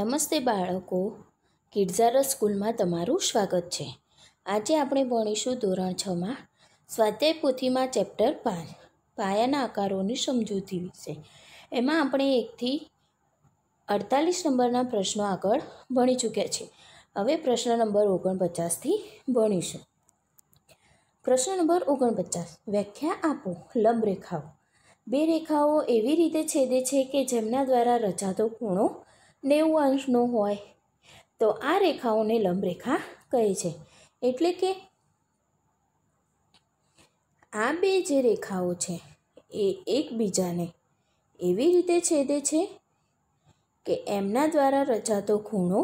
નમસ્તે બાળકો કિડઝારા સ્કૂલમાં તમારું સ્વાગત છે આજે આપણે ભણીશું ધોરણ છમાં સ્વાધ્યાય પોથીમાં ચેપ્ટર પાંચ પાયાના આકારોની સમજૂતી વિશે એમાં આપણે એકથી અડતાલીસ નંબરના પ્રશ્નો આગળ ભણી ચૂક્યા છે હવે પ્રશ્ન નંબર ઓગણપચાસથી ભણીશું પ્રશ્ન નંબર ઓગણપચાસ વ્યાખ્યા આપો લંબ રેખાઓ બે રેખાઓ એવી રીતે છેદે છે કે જેમના દ્વારા રચાતો ખૂણો નેવું અંશનો હોય તો આ રેખાઓને લંબરેખા કહે છે એટલે કે આ બે જે રેખાઓ છે એ એકબીજાને એવી રીતે છેદે છે કે એમના દ્વારા રચાતો ખૂણો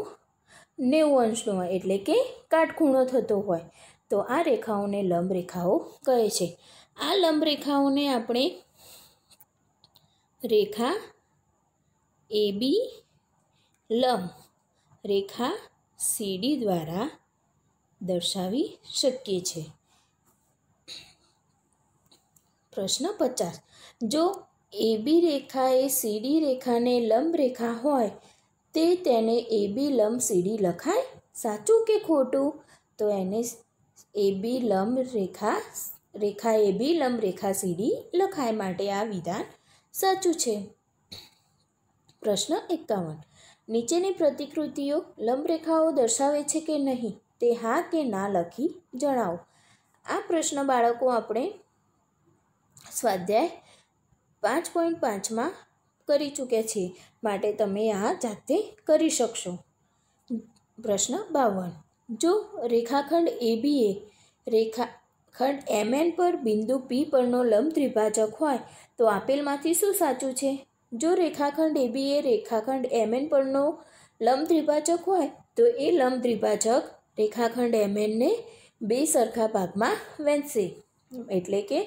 નેવું અંશનો હોય એટલે કે કાટખૂણો થતો હોય તો આ રેખાઓને લંબરેખાઓ કહે છે આ લંબરેખાઓને આપણે રેખા એ બી લંબ રેખા સીડી દ્વારા દર્શાવી શકીએ છીએ પ્રશ્ન પચાસ જો એબી રેખા એ સીડી રેખાને લંબ રેખા હોય તે તેને એબી લંબ સીડી લખાય સાચું કે ખોટું તો એને એબી લંબ રેખા રેખા એબી લંબ રેખા સીડી લખાય માટે આ વિધાન સાચું છે પ્રશ્ન એકાવન નીચેની પ્રતિકૃતિઓ લંબરેખાઓ દર્શાવે છે કે નહીં તે હા કે ના લખી જણાવો આ પ્રશ્ન બાળકો આપણે સ્વાધ્યાય પાંચ પોઈન્ટ પાંચમાં કરી ચૂક્યા છીએ માટે તમે આ જાતે કરી શકશો પ્રશ્ન બાવન જો રેખાખંડ એબી એ રેખાખંડ એમએન પર બિંદુ પી પરનો લંબ ત્રિભાજક હોય તો આપેલમાંથી શું સાચું છે જો રેખાખંડ એબી એ રેખાખંડ એમએન પરનો લંબ ત્રિભાજક હોય તો એ લંબ ત્રિભાજક રેખાખંડ એમએનને બે સરખા ભાગમાં વહેંચશે એટલે કે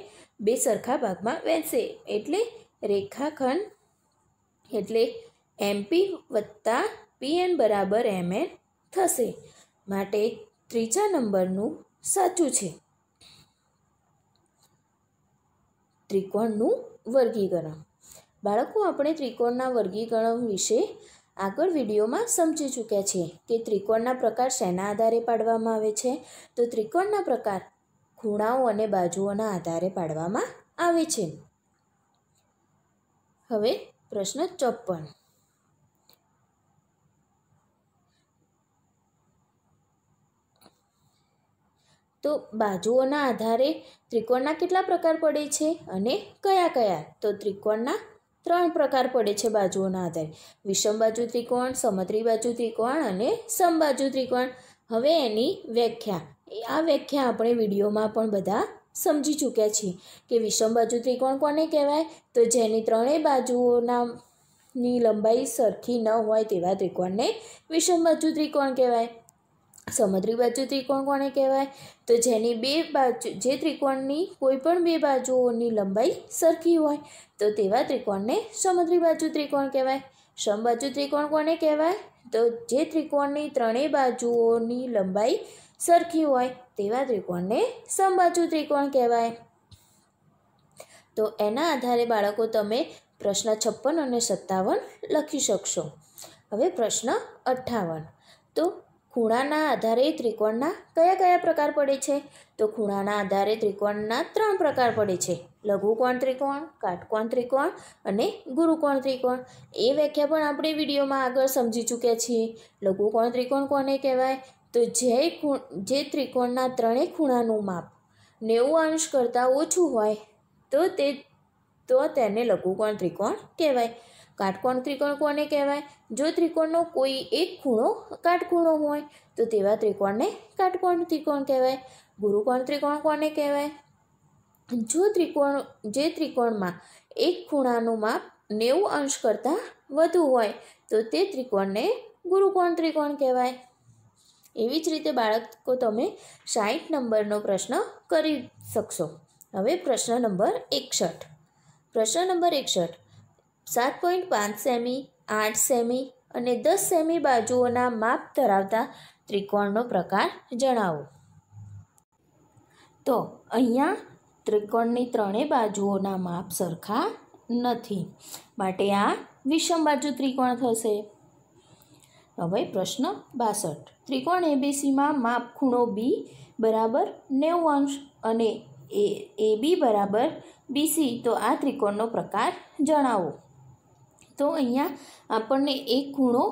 બે સરખા ભાગમાં વહેંચશે એટલે રેખાખંડ એટલે એમપી વત્તા પીએન બરાબર એમએન થશે માટે ત્રીજા નંબરનું સાચું છે ત્રિકોણનું વર્ગીકરણ બાળકો આપણે ત્રિકોણના વર્ગીકરણ વિશે આગળ વિડીયોમાં સમજી ચૂક્યા છીએ કે ત્રિકોણના પ્રકાર શેના આધારે પાડવામાં આવે છે તો ત્રિકોણના પ્રકાર ખૂણાઓ અને બાજુઓના આધારે પાડવામાં આવે છે હવે પ્રશ્ન ચોપ્પન તો બાજુઓના આધારે ત્રિકોણના કેટલા પ્રકાર પડે છે અને કયા કયા તો ત્રિકોણના ત્રણ પ્રકાર પડે છે બાજુઓના આધારે વિષમ બાજુ ત્રિકોણ સમત્રી બાજુ ત્રિકોણ અને સમબાજુ ત્રિકોણ હવે એની વ્યાખ્યા આ વ્યાખ્યા આપણે વિડીયોમાં પણ બધા સમજી ચૂક્યા છીએ કે વિષમ બાજુ ત્રિકોણ કોને કહેવાય તો જેની ત્રણેય બાજુઓના ની લંબાઈ સરખી ન હોય તેવા ત્રિકોણને વિષમ બાજુ ત્રિકોણ કહેવાય સમદ્રી બાજુ ત્રિકોણ કોને કહેવાય તો જેની બે બાજુ જે ત્રિકોણની કોઈ પણ બે બાજુઓની લંબાઈ સરખી હોય તો તેવા ત્રિકોણને સમદ્રી બાજુ ત્રિકોણ કહેવાય સમબાજુ ત્રિકોણ કોને કહેવાય તો જે ત્રિકોણની ત્રણેય બાજુઓની લંબાઈ સરખી હોય તેવા ત્રિકોણને સમબાજુ ત્રિકોણ કહેવાય તો એના આધારે બાળકો તમે પ્રશ્ન છપ્પન અને સત્તાવન લખી શકશો હવે પ્રશ્ન અઠ્ઠાવન તો ખૂણાના આધારે ત્રિકોણના કયા કયા પ્રકાર પડે છે તો ખૂણાના આધારે ત્રિકોણના ત્રણ પ્રકાર પડે છે લઘુકોણ ત્રિકોણ કાટકોણ ત્રિકોણ અને ગુરુકોણ ત્રિકોણ એ વ્યાખ્યા પણ આપણે વિડીયોમાં આગળ સમજી ચૂક્યા છીએ લઘુકોણ ત્રિકોણ કોને કહેવાય તો જે જે ત્રિકોણના ત્રણેય ખૂણાનું માપ નેવું અંશ કરતાં ઓછું હોય તો તે તો તેને લઘુકોણ ત્રિકોણ કહેવાય કાટકોણ ત્રિકોણ કોને કહેવાય જો ત્રિકોણનો કોઈ એક ખૂણો કાટખૂણો હોય તો તેવા ત્રિકોણને કાટકોણ ત્રિકોણ કહેવાય ગુરુકોણ ત્રિકોણ કોને કહેવાય જો ત્રિકોણ જે ત્રિકોણમાં એક ખૂણાનું માપ નેવું અંશ કરતાં વધુ હોય તો તે ત્રિકોણને ગુરુકોણ ત્રિકોણ કહેવાય એવી જ રીતે બાળકો તમે સાઠ નંબરનો પ્રશ્ન કરી શકશો હવે પ્રશ્ન નંબર એકસઠ પ્રશ્ન નંબર એકસઠ સાત પોઈન્ટ પાંચ સેમી આઠ સેમી અને દસ સેમી બાજુઓના માપ ધરાવતા ત્રિકોણનો પ્રકાર જણાવો તો અહીંયા ત્રિકોણની ત્રણેય બાજુઓના માપ સરખા નથી માટે આ વિષમ બાજુ ત્રિકોણ થશે હવે પ્રશ્ન બાસઠ ત્રિકોણ એબીસીમાં માપ ખૂણો બી બરાબર નેવું અંશ અને એ એ બી બરાબર બીસી તો આ ત્રિકોણનો પ્રકાર જણાવો તો અહીંયા આપણને એક ખૂણો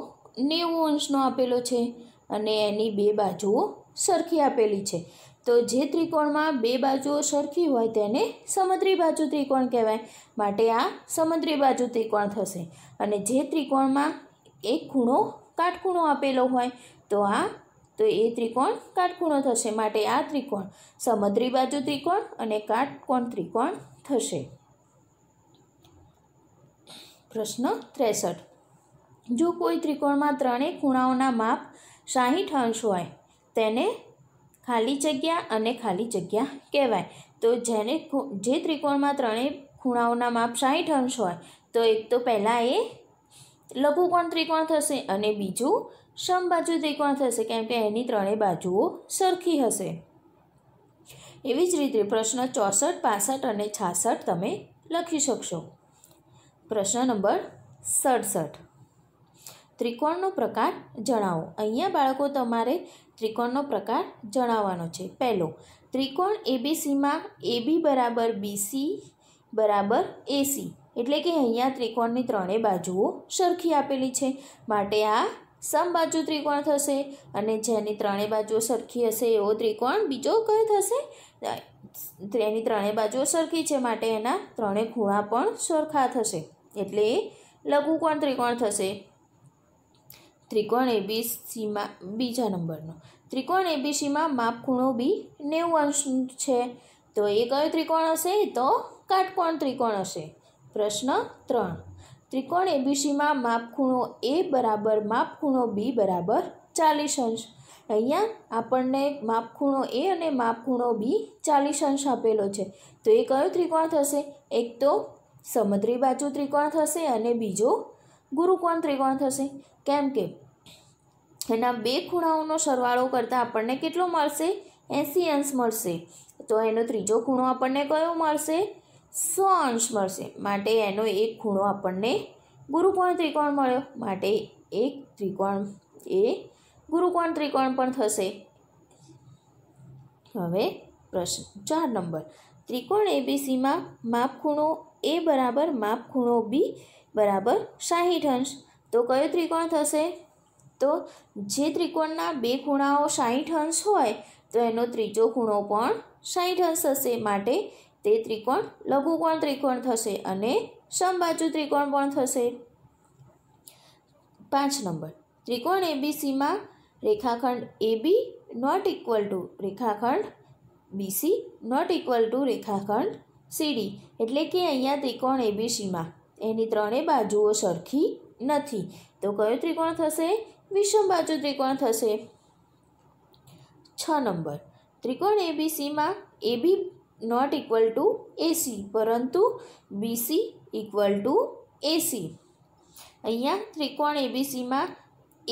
નેવું અંશનો આપેલો છે અને એની બે બાજુઓ સરખી આપેલી છે તો જે ત્રિકોણમાં બે બાજુઓ સરખી હોય તેને સમદ્રી બાજુ ત્રિકોણ કહેવાય માટે આ સમુદ્રી બાજુ ત્રિકોણ થશે અને જે ત્રિકોણમાં એક ખૂણો કાટખૂણો આપેલો હોય તો આ તો એ ત્રિકોણ કાટખૂણો થશે માટે આ ત્રિકોણ સમદ્રી બાજુ ત્રિકોણ અને કાટકોણ ત્રિકોણ થશે પ્રશ્ન ત્રેસઠ જો કોઈ ત્રિકોણમાં ત્રણેય ખૂણાઓના માપ સાહીઠ અંશ હોય તેને ખાલી જગ્યા અને ખાલી જગ્યા કહેવાય તો જેને જે ત્રિકોણમાં ત્રણેય ખૂણાઓના માપ સાહીઠ અંશ હોય તો એક તો પહેલાં એ લઘુકોણ ત્રિકોણ થશે અને બીજું સમબાજુ ત્રિકોણ થશે કેમ કે એની ત્રણેય બાજુઓ સરખી હશે એવી જ રીતે પ્રશ્ન ચોસઠ પાસઠ અને છાસઠ તમે લખી શકશો પ્રશ્ન નંબર સડસઠ ત્રિકોણનો પ્રકાર જણાવો અહીંયા બાળકો તમારે ત્રિકોણનો પ્રકાર જણાવવાનો છે પહેલો ત્રિકોણ એબીસીમાં એબી બરાબર બીસી બરાબર એસી એટલે કે અહીંયા ત્રિકોણની ત્રણેય બાજુઓ સરખી આપેલી છે માટે આ સમબાજુ ત્રિકોણ થશે અને જેની ત્રણેય બાજુઓ સરખી હશે એવો ત્રિકોણ બીજો કયો થશે એની ત્રણેય બાજુઓ સરખી છે માટે એના ત્રણેય ખૂણા પણ સરખા થશે એટલે લઘુકોણ ત્રિકોણ થશે ત્રિકોણ એબીસીમાં બીજા નંબરનો ત્રિકોણ એબીસીમાં માપખૂણો બી નેવું અંશ છે તો એ કયો ત્રિકોણ હશે તો કાટકોણ ત્રિકોણ હશે પ્રશ્ન ત્રણ ત્રિકોણ એબીસીમાં માપખૂણો એ બરાબર માપખૂણો બી બરાબર ચાલીસ અંશ અહીંયા આપણને માપખૂણો એ અને માપખૂણો બી ચાલીસ અંશ આપેલો છે તો એ કયો ત્રિકોણ થશે એક તો સમુદ્રી બાજુ ત્રિકોણ થશે અને બીજો ગુરુકોણ ત્રિકોણ થશે કેમ કે એના બે ખૂણાઓનો સરવાળો કરતાં આપણને કેટલો મળશે એંસી અંશ મળશે તો એનો ત્રીજો ખૂણો આપણને કયો મળશે સો અંશ મળશે માટે એનો એક ખૂણો આપણને ગુરુકોણ ત્રિકોણ મળ્યો માટે એક ત્રિકોણ એ ગુરુકોણ ત્રિકોણ પણ થશે હવે પ્રશ્ન ચાર નંબર ત્રિકોણ એબીસીમાં માપ ખૂણો એ બરાબર માપ ખૂણો બી બરાબર સાહીઠ અંશ તો કયો ત્રિકોણ થશે તો જે ત્રિકોણના બે ખૂણાઓ સાહીઠ અંશ હોય તો એનો ત્રીજો ખૂણો પણ સાહીઠ અંશ હશે માટે તે ત્રિકોણ લઘુકોણ ત્રિકોણ થશે અને સમબાજુ ત્રિકોણ પણ થશે પાંચ નંબર ત્રિકોણ એબીસીમાં રેખાખંડ એબી નોટ ઇક્વલ ટુ રેખાખંડ બીસી નોટ ઇક્વલ ટુ રેખાખંડ સીડી એટલે કે અહીંયા ત્રિકોણ એબીસીમાં એની ત્રણેય બાજુઓ સરખી નથી તો કયો ત્રિકોણ થશે વિષમ બાજુ ત્રિકોણ થશે છ નંબર ત્રિકોણ એબીસીમાં AB not equal to AC પરંતુ બીસી ઇક્વલ ટુ એસી અહીંયા ત્રિકોણ એબીસીમાં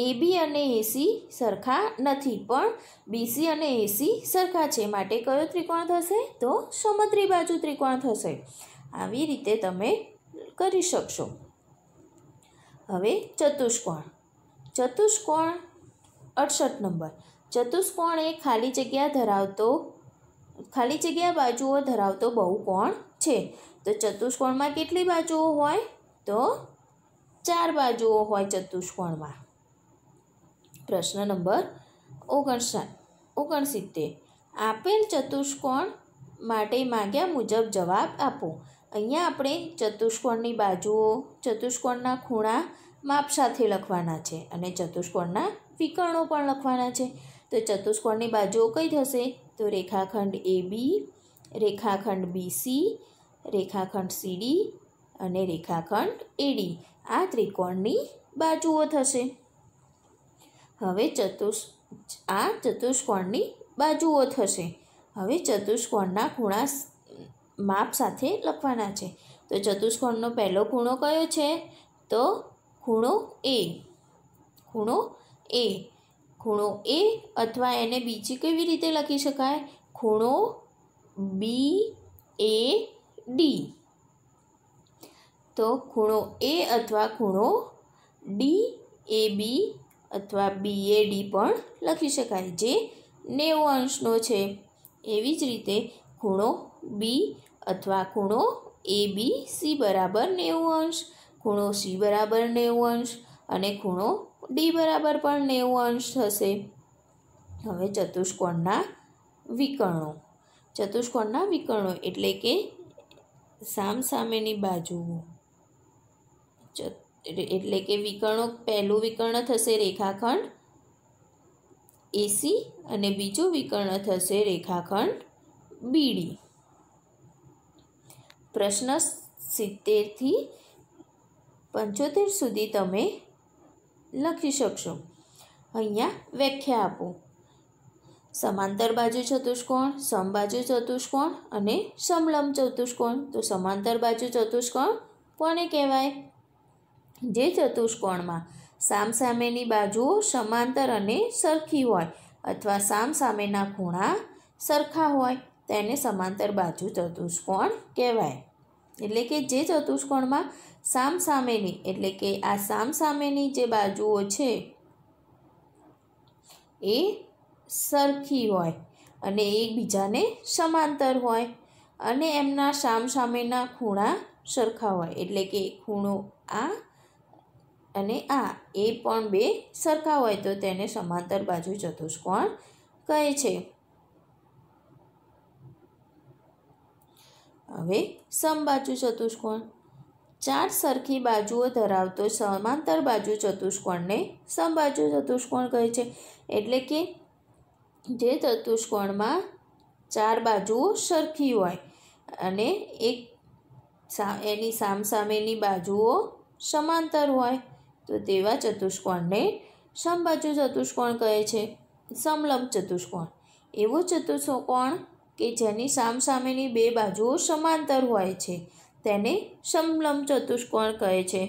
એબી અને એસી સરખા નથી પણ બીસી અને એસી સરખા છે માટે કયો ત્રિકોણ થશે તો સમત્રી બાજુ ત્રિકોણ થશે આવી રીતે તમે કરી શકશો હવે ચતુષ્કોણ ચતુષ્કોણ અડસઠ નંબર ચતુષ્કોણ એ ખાલી જગ્યા ધરાવતો ખાલી જગ્યા બાજુઓ ધરાવતો બહુ કોણ છે તો ચતુષ્કોણમાં કેટલી બાજુઓ હોય તો ચાર બાજુઓ હોય ચતુષ્કોણમાં પ્રશ્ન નંબર ઓગણસાઠ ઓગણસિત્તેર આપેલ ચતુષ્કોણ માટે માગ્યા મુજબ જવાબ આપો અહીંયા આપણે ચતુષ્કોણની બાજુઓ ચતુષ્કોણના ખૂણા માપ સાથે લખવાના છે અને ચતુષ્કોણના વિકર્ણો પણ લખવાના છે તો ચતુષ્કોણની બાજુઓ કઈ થશે તો રેખાખંડ એ બી રેખાખંડ બીસી રેખાખંડ સીડી અને રેખાખંડ એડી આ ત્રિકોણની બાજુઓ થશે હવે ચતુષ આ ચતુષ્કોણની બાજુઓ થશે હવે ચતુષ્કોણના ખૂણા માપ સાથે લખવાના છે તો ચતુષ્કોણનો પહેલો ખૂણો કયો છે તો ખૂણો એ ખૂણો એ ખૂણો એ અથવા એને બીજી કેવી રીતે લખી શકાય ખૂણો બી એ ડી તો ખૂણો એ અથવા ખૂણો ડી એ બી અથવા બી બીએડી પણ લખી શકાય જે નેવું અંશનો છે એવી જ રીતે ખૂણો બી અથવા ખૂણો એ બી સી બરાબર નેવું અંશ ખૂણો સી બરાબર નેવું અંશ અને ખૂણો ડી બરાબર પણ નેવું અંશ થશે હવે ચતુષ્કોણના વિકર્ણો ચતુષ્કોણના વિકર્ણો એટલે કે સામસામેની બાજુઓ ચતુ એટલે કે વિકર્ણો પહેલું વિકર્ણ થશે રેખાખંડ એસી અને બીજું વિકર્ણ થશે રેખાખંડ બીડી પ્રશ્ન સિત્તેરથી પંચોતેર સુધી તમે લખી શકશો અહીંયા વ્યાખ્યા આપો સમાંતર બાજુ ચતુષ્કોણ સમબાજુ ચતુષ્કોણ અને સમલંબ ચતુષ્કોણ તો સમાંતર બાજુ ચતુષ્કોણ કોને કહેવાય જે ચતુષ્કોણમાં સામસામેની બાજુઓ સમાંતર અને સરખી હોય અથવા સામસામેના ખૂણા સરખા હોય તેને સમાંતર બાજુ ચતુષ્કોણ કહેવાય એટલે કે જે ચતુષ્કોણમાં સામસામેની એટલે કે આ સામસામેની જે બાજુઓ છે એ સરખી હોય અને એકબીજાને સમાંતર હોય અને એમના સામસામેના ખૂણા સરખા હોય એટલે કે ખૂણો આ અને આ એ પણ બે સરખા હોય તો તેને સમાંતર બાજુ ચતુષ્કોણ કહે છે હવે સમબાજુ ચતુષ્કોણ ચાર સરખી બાજુઓ ધરાવતો સમાંતર બાજુ ચતુષ્કોણને સમબાજુ ચતુષ્કોણ કહે છે એટલે કે જે ચતુષ્કોણમાં ચાર બાજુઓ સરખી હોય અને એક એની સામસામેની બાજુઓ સમાંતર હોય તો તેવા ચતુષ્કોણને સમબાજુ ચતુષ્કોણ કહે છે સમલંબ ચતુષ્કોણ એવો ચતુષ્કોણ કે જેની સામસામેની બે બાજુઓ સમાંતર હોય છે તેને સમલંબ ચતુષ્કોણ કહે છે